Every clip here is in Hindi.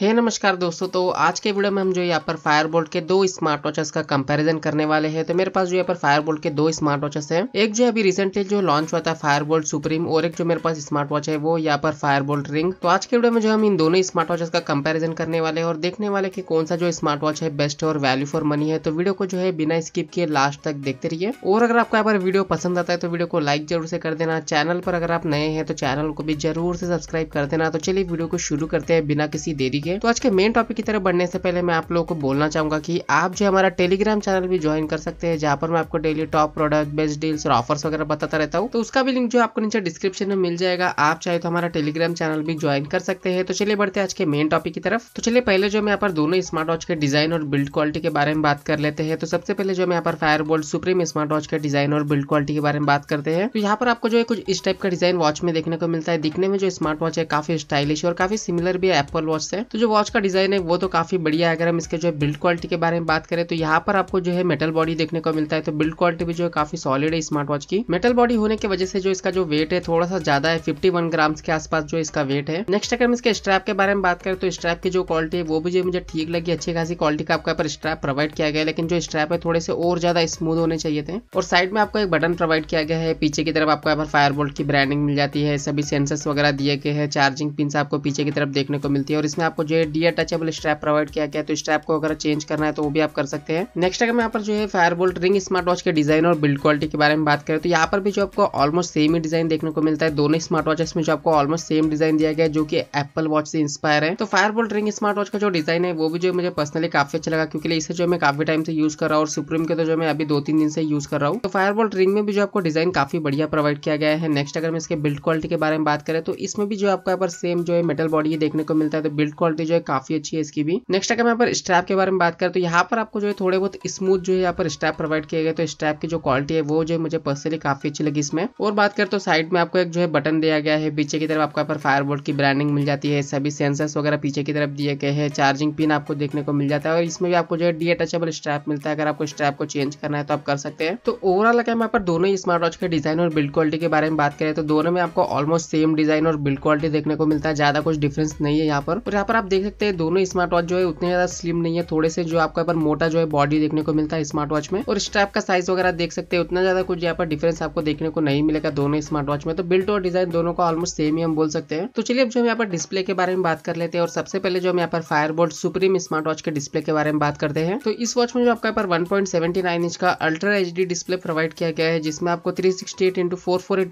हे hey, नमस्कार दोस्तों तो आज के वीडियो में हम जो यहाँ पर फायर बोल्ट के दो स्मार्ट वॉचेस का कंपैरिजन करने वाले हैं तो मेरे पास जो यहाँ पर फायर बोल्ट के दो स्मार्ट वॉचेस हैं एक जो अभी रिसेंटली जो लॉन्च हुआ था फायर बोल्ट सुप्रीम और एक जो मेरे पास स्मार्ट वॉच है वो यहाँ पर फायर बोल्ट रिंग तो आज के वीडियो में जो हम इन दोनों स्मार्ट वॉचेस का कंपेरिजन करने वाले और देखने वाले की कौन सा जो स्मार्ट वॉच है बेस्ट और वैल्यू फॉर मनी है तो वीडियो को जो है बिना स्किप किए लास्ट तक देखते रहिए और अगर आपको यहाँ पर वीडियो पसंद आता है तो वीडियो को लाइक जरूर से कर देना चैनल पर अगर आप नए हैं तो चैनल को भी जरूर से सब्सक्राइब कर देना तो चलिए वीडियो को शुरू करते हैं बिना किसी देरी कीजिए तो आज के मेन टॉपिक की तरफ बढ़ने से पहले मैं आप लोगों को बोलना चाहूंगा कि आप जो हमारा टेलीग्राम चैनल भी ज्वाइन कर सकते हैं जहाँ पर मैं आपको daily top product best deals और ऑफर्स वगैरह बताता रहता हूँ तो उसका भी लिंक जो आपको नीचे डिस्क्रिप्शन में मिल जाएगा आप चाहे तो हमारा टेलीग्राम चैनल भी ज्वाइन कर सकते हैं तो चलिए बढ़ते आज के मेन टॉपिक की तरफ तो चलिए पहले जो मैं यहाँ पर दोनों स्मार्ट वॉच के डिजाइन और बिल्ड क्वालिटी के बारे में बात कर लेते हैं तो सबसे पहले जो मैं यहाँ पर Fire Boltt Supreme smart watch के डिजाइन और बिल्ड क्वालिटी के बारे में बात करते हैं तो यहाँ पर आपको जो है कुछ इस टाइप का डिजाइन वॉच में देखने को मिलता है दिखने में जो स्मार्ट वॉच है काफी स्टाइलिश और काफी सिमिलर भी है एप्पल वॉच से तो तो जो वॉच का डिज़ाइन है वो तो काफ़ी बढ़िया है अगर हम इसके जो है बिल्ड क्वालिटी के बारे में बात करें तो यहाँ पर आपको जो है मेटल बॉडी देखने को मिलता है तो बिल्ड क्वालिटी भी जो है काफ़ी सॉलिड है स्मार्ट वॉच की मेटल बॉडी होने की वजह से जो इसका जो वेट है थोड़ा सा ज़्यादा है फिफ्टी वन ग्राम्स के आसपास जो इसका वेट है नेक्स्ट अगर हम इसके स्ट्रैप के बारे में बात करें तो स्ट्रैप की जो क्वालिटी है वो भी जो मुझे ठीक लगी अच्छी खासी क्वालिटी का आपका पर स्ट्रैप प्रोवाइड किया गया लेकिन जो स्ट्रैप है थोड़े से और ज़्यादा स्मूथ होने चाहिए थे और साइड में आपको एक बटन प्रोवाइड किया गया है पीछे की तरफ आपको यहाँ पर फायर की ब्रांडिंग मिल जाती है सभी सेंसर्स वगैरह दिए गए हैं चार्जिंग पिन आपको पीछे की तरफ देखने को मिलती है और इसमें आपको जो है डी अटैचेबल स्ट्रैप प्रोवाइड किया गया तो स्ट्रैप को अगर चेंज करना है तो वो भी आप कर सकते हैं नेक्स्ट अगर यहाँ पर जो है Fire Boltt Ring smart watch के डिजाइन और बिल्ड क्वालिटी के बारे में बात करें तो यहाँ पर भी जो आपको ऑलमोस्ट सेम ही डिजाइन देखने को मिलता है दोनों स्मार्ट वॉचेस में जो आपको ऑलमोस्ट सेम डिजाइन दिया गया जो कि एप्पल वॉच से इंस्पायर है तो Fire Boltt Ring smart watch का जो डिजाइन है वो भी जो मुझे पर्सनली काफी अच्छा लगा क्योंकि इसे जो मैं काफी टाइम से यूज कर रहा हूँ और सुप्रीम के तो जो मैं अभी दो तीन दिन से यूज कर रहा हूँ तो फायर बोल्ट रिंग में भी जो आपको डिजाइन काफी बढ़िया प्रोवाइड किया गया है नेक्स्ट अगर मैं इसके बिल्ड क्वालिटी के बारे में बात करें तो इसमें भी जो आपको यहाँ पर सेम जो है मेटल बॉडी देखने को मिलता है तो बिल्ड क्वालिटी क्वालिटी जो है काफी अच्छी है इसकी भी नेक्स्ट अगर यहाँ पर स्ट्रैप के बारे में बात करें तो यहाँ पर आपको जो है थोड़े बहुत स्मूथ जो है यहाँ पर स्ट्रैप प्रोवाइड किया गया तो स्ट्रैप की जो क्वालिटी है वो जो मुझे पर्सनली काफी अच्छी लगी इसमें और बात करें तो साइड में आपको एक जो है बटन दिया गया है पीछे की तरफ आपको यहाँ पर फायरबोल्ट की ब्रांडिंग मिल जाती है सभी सेंसर्स वगैरह पीछे की तरफ दिए गए हैं चार्जिंग पिन आपको देखने को मिल जाता है और इसमें भी आपको जो है डी अटैचेबल स्ट्रैप मिलता है अगर आपको स्ट्रैप को चेंज करना है तो आप कर सकते हैं तो ओवरऑल अगर यहाँ पर दोनों ही स्मार्ट वॉच के डिजाइन और बिल्ड क्वालिटी के बारे में बात करें तो दोनों में आपको ऑलमोस्ट सेम डिजाइन और बिल्ड क्वालिटी देखने को मिलता है ज्यादा कुछ डिफरेंस नहीं है यहाँ पर और यहाँ पर आप देख सकते हैं दोनों स्मार्ट वॉच जो है उतने ज्यादा स्लिम नहीं है थोड़े से जो आपको यहाँ पर मोटा जो है बॉडी देखने को मिलता है स्मार्ट वॉच में और स्ट्रैप का साइज वगैरह देख सकते हैं उतना ज्यादा कुछ यहाँ पर डिफरेंस आपको देखने को नहीं मिलेगा दोनों स्मार्ट वॉच में तो बिल्ट और डिजाइन दोनों को ऑलमोस्ट सेम ही हम बोल सकते हैं तो चलिए अब जो हम यहाँ पर डिस्प्ले के बारे में बात कर लेते हैं और सबसे पहले जो हम यहाँ पर फायरबोल्ट सुप्रीम स्मार्ट वॉच के डिस्प्ले के बारे में बात करते हैं तो इस वॉच में जो आपका यहाँ पर वन इंच का अल्ट्रा एच डिस्प्ले प्रोवाइड किया गया है जिसमें आपको थ्री सिक्सटी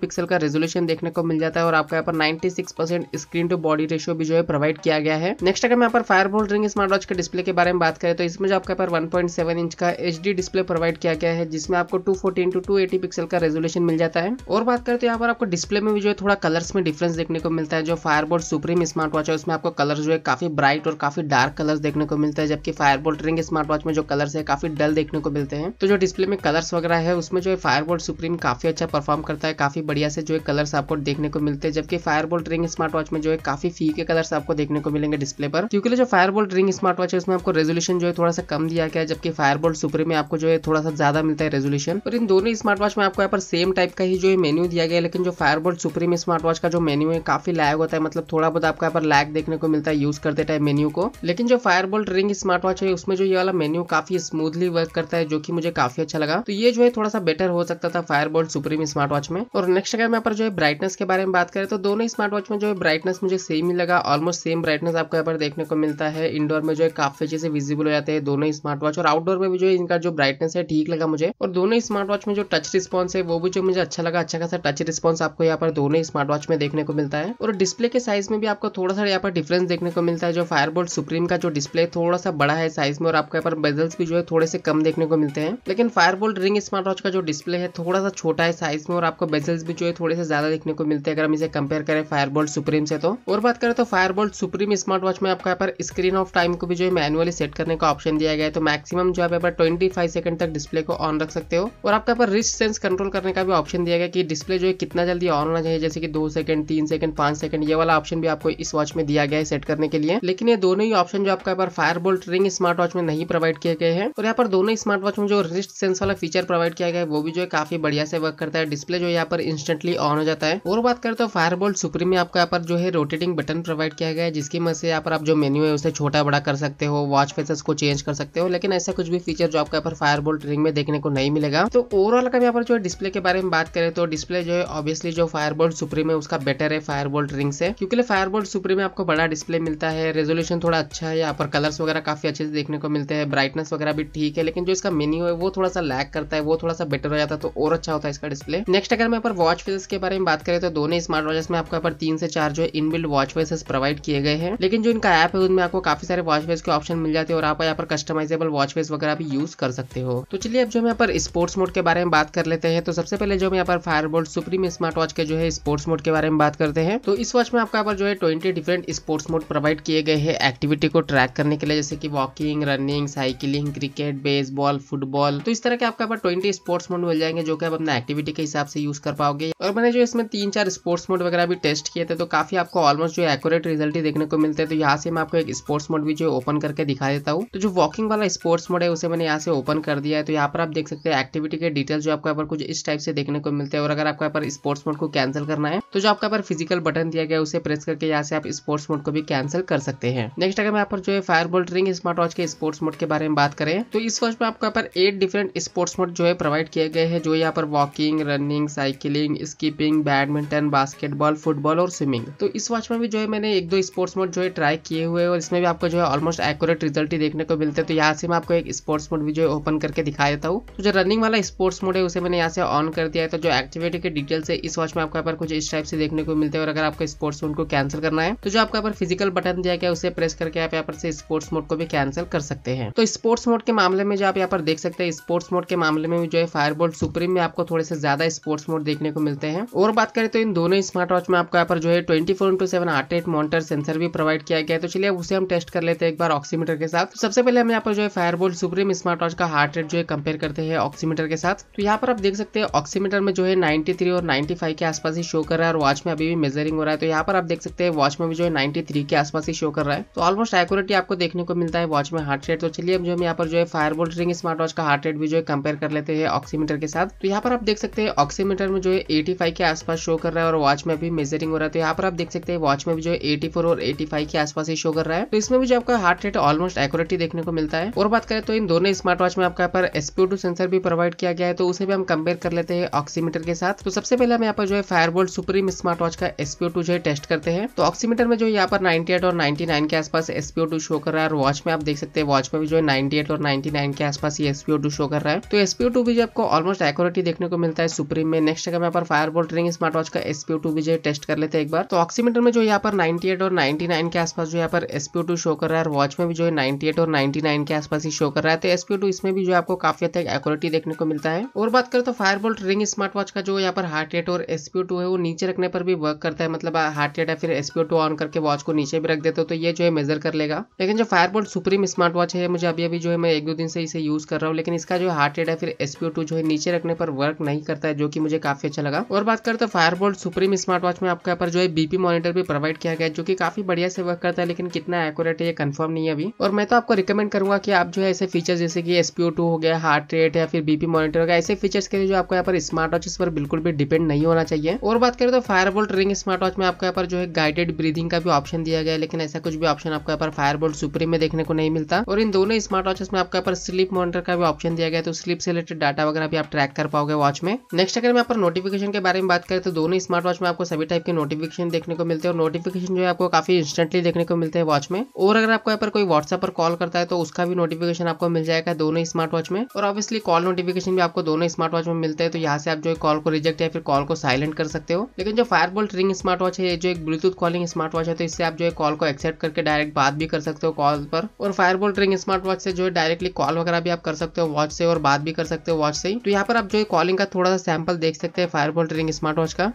पिक्सल का रेजोल्यूशन देखने को मिल जाता है और आपका यहाँ पर ninety percent screen to body ratio भी जो है प्रोवाइड किया गया है नेक्स्ट अगर मैं यहाँ पर फायर रिंग स्मार्ट वॉच के डिस्प्ले के बारे में बात करें तो इसमें जो आपके पर 1.7 इंच का एच डिस्प्ले प्रोवाइड किया गया है जिसमें आपको 240 फोर्टी इंटू टू पिक्सल का रेजोल्यूशन मिल जाता है और बात करें तो यहाँ पर आपको डिस्प्ले में भी जो है थोड़ा कलर्स में डिफरेंस देखने को मिलता है जो फायर सुप्रीम स्मार्ट वॉच है उसमें आपको कलर जो है काफी ब्राइट और काफी डार्क कलर देखने को मिलता है जबकि फायर रिंग स्मार्ट वॉच में जो कलर्स है काफी डल देखने को मिलते हैं तो जो डिस्प्ले में कलर्स वगैरह है उसमें जो है फायर सुप्रीम काफी अच्छा परफॉर्म करता है काफी बढ़िया से जो है कलर्स आपको देखने को मिलते हैं जबकि फायर रिंग स्मार्ट वॉच में जो है काफी फीके कलर्स आपको देखने को मिलेंगे डिस्प्ले पर क्योंकि जो Fire Boltt Ring smart watch है उसमें आपको रेजोल्यूशन जो है थोड़ा सा कम दिया गया है जबकि फायर बोल्ट सुप्रीम में आपको जो है थोड़ा सा ज्यादा मिलता है रेजोल्यूशन और इन दोनों स्मार्ट वॉच में आपको यहाँ पर सेम टाइप का ही जो है मेन्यू दिया गया है लेकिन जो Fire Boltt Supreme smart watch का जो मेन्यू है काफी लैग होता है मतलब थोड़ा बहुत आपको यहाँ पर लैग देखने को मिलता है यूज करते टाइम मेन्यू को लेकिन जो Fire Boltt Ring smart watch है उसमें जो ये वाला मेन्यू काफी स्मूथली वर्क करता है जो कि मुझे काफी अच्छा लगा तो ये जो है थोड़ा सा बेटर हो सकता था Fire Boltt Supreme smart watch में और नेक्स्ट अगर मैं पर जो है ब्राइटनेस के बारे में बात करें तो दोनों स्मार्ट वॉच में जो है ब्राइटनेस मुझे सेम ही लगा ऑलमोस्ट सेम ब्राइटनेस आपको आपको यहाँ पर देखने को मिलता है इंडोर में जो है काफी अच्छे से विजिबल हो जाते हैं दोनों स्मार्ट वॉच और आउटडोर में भी जो इनका जो ब्राइटनेस है ठीक लगा मुझे और दोनों स्मार्ट वॉच में जो टच रिस्पॉन्स है वो भी जो मुझे अच्छा लगा अच्छा खासा टच रिस्पॉन्स आपको यहाँ पर दोनों स्मार्ट वॉच में देखने को मिलता है और डिस्प्ले के साइज में भी आपको थोड़ा सा यहाँ पर डिफरेंस देखने को मिलता है जो फायरबोल्ट सुप्रीम का जो डिस्प्ले थोड़ा सा बड़ा है साइज में और आपको यहाँ पर बेजल्स भी जो है थोड़े से कम देखने को मिलते हैं लेकिन फायरबोल्ट रिंग स्मार्ट वॉच का जो डिस्प्ले है थोड़ा सा छोटा है साइज में और आपको बेजल्स भी जो है थोड़े से ज्यादा देखने को मिलते हैं अगर हम इसे कंपेयर करें फायरबोल्ट सुप्रीम से तो और बात करें तो फायरबोल्ट सुप्रीम स्मार्ट वॉच में आपको यहाँ पर स्क्रीन ऑफ टाइम को भी जो है मैनुअली सेट करने का ऑप्शन दिया गया है तो मैक्सिमम जो आप यहाँ पर ट्वेंटी फाइव सेकंड तक डिस्प्ले को ऑन रख सकते हो और आपका यहाँ पर रिस्ट सेंस कंट्रोल करने का भी ऑप्शन दिया गया कि डिस्प्ले जो है कितना जल्दी ऑन होना चाहिए जैसे कि दो सेकंड तीन सेकंड पांच सेकंड ये वाला ऑप्शन भी आपको इस वॉच में दिया गया है सेट करने के लिए लेकिन ये दोनों ही ऑप्शन जो आपका यहाँ पर Fire Boltt Ring smart watch में नहीं प्रोवाइड किए गए हैं और यहाँ पर दोनों स्मार्ट वॉच में जो रिस्ट सेंस वाला फीचर प्रोवाइड किया गया है वो भी जो है काफी बढ़िया से वर्क करता है डिस्प्ले जो यहाँ पर इंस्टेंटली ऑन हो जाता है और बात करते हो फायर बोल्ट सुप्रीम में आपका यहाँ पर जो है रोटेटिंग बटन प्रोवाइड किया गया है जिसकी मदद से यहाँ पर आप जो मेन्यू है उसे छोटा बड़ा कर सकते हो वॉच फेसेस को चेंज कर सकते हो लेकिन ऐसा कुछ भी फीचर जो आपका यहाँ पर फायर बोल्ट रिंग में देखने को नहीं मिलेगा तो ओवरऑल अगर यहाँ पर जो है डिस्प्ले के बारे में बात करें तो डिस्प्ले जो है ऑब्वियसली जो फायर बोल्ट सुप्रीम है उसका बेटर है फायर बोल्ट रिंग से क्योंकि फायर बोल्ट सुप्रीम में आपको बड़ा डिस्प्ले मिलता है रेजोल्यूशन थोड़ा अच्छा है यहाँ पर कलर्स वगैरह काफी अच्छे से देखने को मिलते हैं ब्राइटनेस वगैरह भी ठीक है लेकिन जो इसका मेन्यू है वो थोड़ा सा लैक करता है वो थोड़ा सा बेटर हो जाता तो और अच्छा होता है इसका डिस्प्ले नेक्स्ट अगर मैं यहाँ पर वॉच फेसेस के बारे में बात करें तो दोनों स्मार्ट वॉचेस में आपको यहाँ पर तीन से चार जो है बिल्ड वॉच फेसेस प्रोवाइड किए गए हैं लेकिन जो इनका ऐप है उनमें आपको काफी सारे वॉच फेस के ऑप्शन मिल जाते हैं और आप यहाँ पर कस्टमाइजेबल वॉच फेस वगैरह भी यूज कर सकते हो तो चलिए अब जो हम यहाँ पर स्पोर्ट्स मोड के बारे में बात कर लेते हैं तो सबसे पहले जो हम यहाँ पर फायरबोल्ट सुप्रीम स्मार्ट वॉच के जो है स्पोर्ट्स मोड के बारे में बात करते हैं तो इस वॉच में आपका यहाँ पर जो है twenty different sports mode provide किए गए हैं एक्टिविटी को ट्रैक करने के लिए जैसे कि walking running cycling cricket baseball football तो इस तरह के आपका ट्वेंटी स्पोर्ट्स मोड मिल जाएंगे जो कि आप अपना एक्टिविटी के हिसाब से यूज कर पाओगे और मैंने जो इसमें तीन चार स्पोर्ट्स मोड वगैरह भी टेस्ट किए थे तो काफी आपको ऑलमोस्ट जो एक्यूरेट रिजल्ट ही देखने को मिलते थे तो यहाँ से मैं आपको एक स्पोर्ट्स मोड भी जो ओपन करके दिखा देता हूँ तो जो वॉकिंग वाला स्पोर्ट्स मोड है उसे मैंने यहाँ से ओपन कर दिया है तो यहाँ पर आप देख सकते हैं एक्टिविटी के डिटेल जो आपको यहाँ पर कुछ इस टाइप से देखने को मिलते हैं और अगर आपको यहाँ पर स्पोर्ट्स मोड को कैंसिल करना है तो जो आपका पर फिजिकल बटन दिया गया उसे प्रेस करके यहाँ से आप स्पोर्ट्स मोड को भी कैंसिल कर सकते हैं नेक्स्ट अगर मैं यहाँ पर जो है Fire Boltt Ring smart watch के स्पोर्ट्स मोड के बारे में बात करें तो इस वॉच में आपको यहाँ पर एट डिफरेंट स्पोर्ट्स मोड जो है प्रोवाइड किए गए हैं जो यहाँ पर walking running cycling skipping badminton basketball football और स्विमिंग तो इस वॉच में भी जो है मैंने एक दो स्पोर्ट्स मोड जो है ट्राई किए हुए और इसमें भी आपको जो है ऑलमोस्ट एक्यूरेट रिजल्ट ही देखने को मिलते हैं तो यहाँ से मैं आपको एक स्पोर्ट्स मोड भी जो है ओपन करके दिखा देता हूँ तो जो रनिंग वाला स्पोर्ट्स मोड है उसे मैंने यहाँ से ऑन कर दिया है तो जो एक्टिविटी के डिटेल्स है इस वॉच में आपको यहाँ पर कुछ इस टाइप से देखने को मिलते हैं और अगर आपको स्पोर्ट्स मोड को कैंसिल करना है तो जो आपको यहाँ पर फिजिकल बटन दिया गया उसे प्रेस करके आप यहाँ पर से स्पोर्ट्स मोड को भी कैंसिल कर सकते हैं तो स्पोर्ट्स मोड के मामले में जो आप यहाँ पर देख सकते हैं स्पोर्ट्स मोड के मामले में जो है फायरबोल्ट सुप्रीम में आपको थोड़े से ज्यादा स्पोर्ट्स मोड देखने को मिलते हैं और बात करें तो इन दोनों स्मार्ट वॉच में आपको यहाँ पर जो है ट्वेंटी फोर इंटू सेवन आठ एट मॉनिटर सेंसर भी प्रोवाइड किया किया गया है तो चलिए अब उसे हम टेस्ट कर लेते हैं एक बार ऑक्सीमीटर के साथ तो सबसे पहले हम यहाँ पर जो है फायरबोल सुप्रीम स्मार्ट वॉच का हार्ट रेट जो है कंपेयर करते हैं ऑक्सीमीटर के साथ तो यहाँ पर आप देख सकते हैं ऑक्सीमीटर में जो है नाइन्टी और नाइन्टी के आसपास ही शो कर रहा है और वॉच में अभी भी मेजरिंग हो रहा है तो यहाँ पर आप देख सकते हैं वॉच में भी जो है नाइन्टी के आसपास ही शो कर रहा है तो ऑलमोस्ट एक्यूरेटी आपको देखने को मिलता है वॉच में हार्ट रेट तो चलिए अब जो हम यहाँ पर जो है फायरबोल्ट रिंग स्मार्ट वॉच का हार्ट रेट भी जो है कंपेयर कर लेते हैं ऑक्सीमीटर के साथ तो यहाँ पर आप देख सकते हैं ऑक्सीमीटर में जो है एटी के आसपास शो कर रहा है और वॉच में भी मेजरिंग हो रहा है तो यहाँ पर आप देख सकते हैं वॉच में भी जो है एटी और एटी के आसपास ही शो कर रहा है तो इसमें भी जो आपका हार्ट रेट ऑलमोस्ट एक्यूरेटी देखने को मिलता है और बात करें तो इन दोनों स्मार्ट वॉच में आपका पर एसपीओ सेंसर भी प्रोवाइड किया गया है तो उसे भी हम कंपेयर कर लेते हैं ऑक्सीमीटर के साथ तो सबसे पहले हम यहाँ पर जो है Fire Fire Boltt Supreme smart watch का एसपीओ जो है टेस्ट करते हैं तो ऑक्सीमीटर में जो यहाँ पर 98 और 99 के आसपास एसपीओ शो कर रहा है और वॉच में आप देख सकते हैं वॉच में भी जो है 98 और 99 के आसपास ये एसपीओ शो कर रहा है तो एसपीओ भी जो आपको ऑलमोस्ट एक्यूरेटी देखने को मिलता है सुप्रीम में नेक्स्ट अगर यहाँ पर Fire Fire Boltt Ring smart watch का एसपीओ भी जो है टेस्ट कर लेते हैं एक बार तो ऑक्सीमीटर में जो यहाँ पर नाइन्टी और नाइन्टी के आसपास आसपास जो यहाँ पर एस टू शो कर रहा है और वॉच में भी जो है एट और नाइन के आसपास ही शो कर रहा है तो एस टू इसमें भी जो आपको काफी हद तक एक्यूरेटी देखने को मिलता है और बात करें तो फायरबोल्ट रिंग स्मार्ट वॉच का जो यहाँ पर हार्ट रेट और एस टू है वो नीचे रखने पर भी वर्क करता है मतलब हार्ट रेट या फिर एस टू ऑन करके वॉच को नीचे भी रख देते हो तो ये जो है मेजर कर लेगा लेकिन जो फायरबोल्ट सुप्रीम स्मार्ट वॉच है मुझे अभी अभी जो है मैं एक दो दिन से इसे यूज कर रहा हूँ लेकिन इसका जो हार्ट रेट या फिर एस टू जो है नीचे रखने पर वर्क नहीं करता है जो की मुझे काफी अच्छा लगा और बात करें तो फायरबोल्ट सुप्रीम स्मार्ट वॉच में आपके यहाँ पर जो है बीपी मॉनिटर भी प्रोवाइड किया गया जो की काफी बढ़िया से वर्क वर्क करता है लेकिन कितना एक्यूरेट है ये कंफर्म नहीं है अभी और मैं तो आपको रिकमेंड करूंगा कि आप जो है ऐसे फीचर्स जैसे कि टू हो गया हार्ट रेट या फिर बीपी मॉनिटर हो गया ऐसे फीचर्स के लिए जो आपको यहाँ पर स्मार्ट वॉच इस पर बिल्कुल भी डिपेंड नहीं होना चाहिए और बात करें तो बोल्ट रिंग स्मार्ट वॉच में आपको यहाँ पर जो है गाइडेड ब्रीदिंग का भी ऑप्शन दिया गया लेकिन ऐसा कुछ भी ऑप्शन आपको यहाँ पर बोल्ट सुप्रीम में देखने को नहीं मिलता और इन दोनों स्मार्ट वॉचेस में आपको यहाँ पर स्लीप मॉनिटर का भी ऑप्शन दिया गया तो स्लीप से रिलेटेड डाटा वगैरह भी आप ट्रैक कर पाओगे वॉच में नेक्स्ट अगर मैं यहाँ पर नोटिफिकेशन के बारे में बात करें तो दोनों स्मार्ट वॉच में आपको सभी टाइप के नोटिफिकेशन देखने को मिलते हैं और नोटिफिकेशन जो है आपको काफी इंस्टेंटली देखने को मिलते हैं वॉच में और अगर आपको यहाँ पर कोई व्हाट्सएप पर कॉल करता है तो उसका भी नोटिफिकेशन आपको मिल जाएगा दोनों स्मार्ट वॉच में और ऑब्वियसली कॉल नोटिफिकेशन भी आपको दोनों स्मार्ट वॉच में मिलते हैं तो यहाँ से आप जो कॉल को रिजेक्ट या फिर कॉल को साइलेंट कर सकते हो लेकिन जो फायरबोल्ट रिंग स्मार्ट वॉच है जो एक ब्लूटूथ कॉलिंग स्मार्ट वॉच है तो इससे आप जो है कॉल को एक्सेप्ट करके डायरेक्ट बात भी कर सकते हो कॉल पर और फायरबोल्ट रिंग स्मार्ट वॉच से जो है डायरेक्टली कॉल वगैरह भी आप कर सकते हो वॉच से और बात भी कर सकते हो वॉच से तो यहाँ पर आप जो है कॉलिंग का थोड़ा सा सैंपल देख सकते हैं फायरबोल्ट रिंग स्मार्ट वॉच का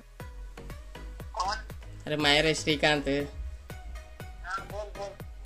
अरे मायरा श्रीकांत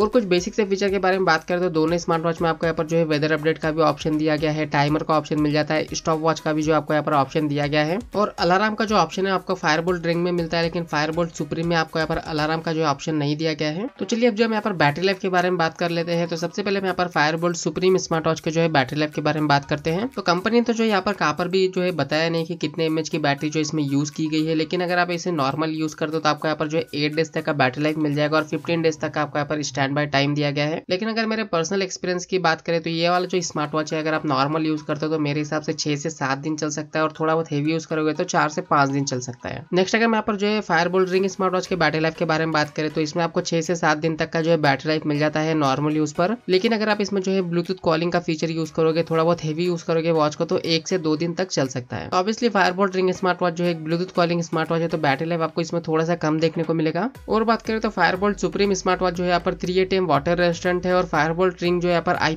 और कुछ बेसिक से फीचर के बारे में बात करें तो दोनों स्मार्ट वॉच में आपको यहाँ पर जो है वेदर अपडेट का भी ऑप्शन दिया गया है टाइमर का ऑप्शन मिल जाता है स्टॉप वॉच का भी जो आपको यहाँ पर ऑप्शन दिया गया है और अलार्म का जो ऑप्शन है आपको फायरबोल्ट रिंग में मिलता है लेकिन फायरबोल्ट सुप्रीम में आपको यहाँ पर अलार्म का जो ऑप्शन नहीं दिया गया है तो चलिए अब जो हम यहाँ पर बैटरी लाइफ के बारे में बात कर लेते हैं तो सबसे पहले हम यहाँ पर फायरबोल्ट सुप्रीम स्मार्ट वॉच के जो है बैटरी लाइफ के बारे में बात करते हैं तो कंपनी तो जो यहाँ पर कहाँ पर भी जो है बताया नहीं कि कितने एम की बैटरी जो इसमें यूज की गई है लेकिन अगर आप इसे नॉर्मल यूज कर दो तो आपको यहाँ पर जो है एट डेज तक का बैटरी लाइफ मिल जाएगा और फिफ्टीन डेज तक आपको यहाँ पर स्टार्ट स्टैंड बाय टाइम दिया गया है लेकिन अगर मेरे पर्सनल एक्सपीरियंस की बात करें तो ये वाला जो स्मार्ट वॉच है अगर आप नॉर्मल यूज करते हो तो मेरे हिसाब से छह से सात दिन चल सकता है और थोड़ा बहुत हेवी यूज करोगे तो चार से पांच दिन चल सकता है नेक्स्ट अगर यहाँ पर जो है Fire Boltt Ring smart watch के बैटरी लाइफ के बारे में बात करें तो इसमें आपको छह से सात दिन तक का जो है बैटरी लाइफ मिल जाता है नॉर्मल यूज पर लेकिन अगर आप इसमें जो है ब्लूटूथ कॉलिंग का फीचर यूज करोगे थोड़ा बहुत हेवी यूज करोगे वॉच को तो एक से दो दिन तक चल सकता है obviously Boltt Ring smart watch जो है ब्लूटूथ कॉलिंग स्मार्ट वॉच है तो बैटरी लाइफ आपको इसमें थोड़ा सा कम देखने को मिलेगा और बात करें तो Fire Boltt Supreme smart watch जो है यहाँ पर ये टेम वाटर रेजिस्टेंट है और फायरबोल्ट ट्रिंग जो यहाँ पर आई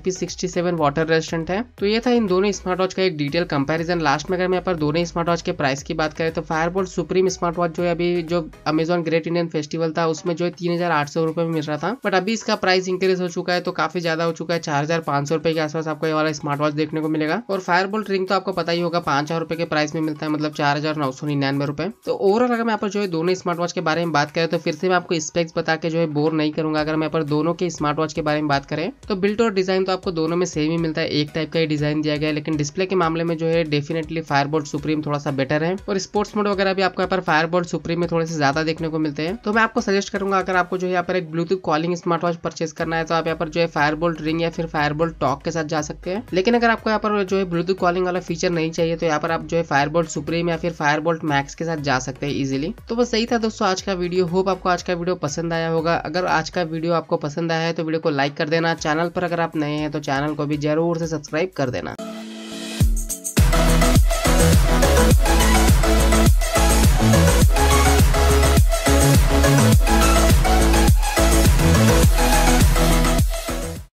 सेवन वाटर रेजिस्टेंट है तो ये था इन दोनों स्मार्ट वॉच का एक डिटेल कंपेरिजन लास्ट में अगर मैं यहाँ पर दोनों स्मार्ट वॉच के प्राइस की बात करें तो फायरबॉल सुप्रीम स्मार्ट वॉच जो है अभी जो अमेजोन ग्रेट इंडियन फेस्टिवल था उसमें जो है तीन हजार आठ सौ रुपए में मिल रहा था बट अभी इसका प्राइस इंक्रीज हो चुका है तो काफी ज्यादा हो चुका है चार हजार पांच सौ रुपए के आसपास आपको ये वाला स्मार्ट वॉच देखने को मिलेगा और फायरबोल्ट रिंग तो आपको पता ही होगा पांच हजार के प्राइस में मिलता है मतलब चार हजार नौ सौ निन्यानवे रुपए तो ओवरऑल अगर मैं यहाँ पर जो है दोनों स्मार्ट वॉच के बारे में बात करें तो फिर से मैं आपको स्पेक्स बता के जो है बोर नहीं करूंगा अगर मैं पर दोनों के स्मार्ट वॉच के बारे में बात करें तो बिल्ट और डिजाइन तो आपको दोनों में सेम ही मिलता है एक टाइप का ही डिजाइन दिया गया है लेकिन डिस्प्ले के मामले में जो है डेफिनेटली फायरबोल्ट सुप्रीम थोड़ा सा बेटर है और स्पोर्ट्स मोड वगैरह भी आपको यहाँ पर फायरबोल्ट सुप्रीम में थोड़े से ज्यादा देखने को मिलते हैं तो मैं आपको सजेस्ट करूंगा अगर आपको जो है यहाँ पर एक Bluetooth calling smart watch purchase करना है तो आप यहाँ पर जो है फायरबोल्ट रिंग या फिर फायरबोल्ट टॉक के साथ जा सकते हैं लेकिन अगर आपको यहाँ पर जो है ब्लूटूथ कॉलिंग वाला फीचर नहीं चाहिए तो यहाँ पर आप जो है फायरबोल्ट सुप्रीम या फिर फायरबोल्ट मैक्स के साथ जा सकते हैं इजिली तो बस यही था दोस्तों आज का वीडियो होप आपको आज का वीडियो पसंद आया होगा अगर आज का वीडियो आपको आपको पसंद आया है तो वीडियो को लाइक कर देना चैनल पर अगर आप नए हैं तो चैनल को भी जरूर से सब्सक्राइब कर देना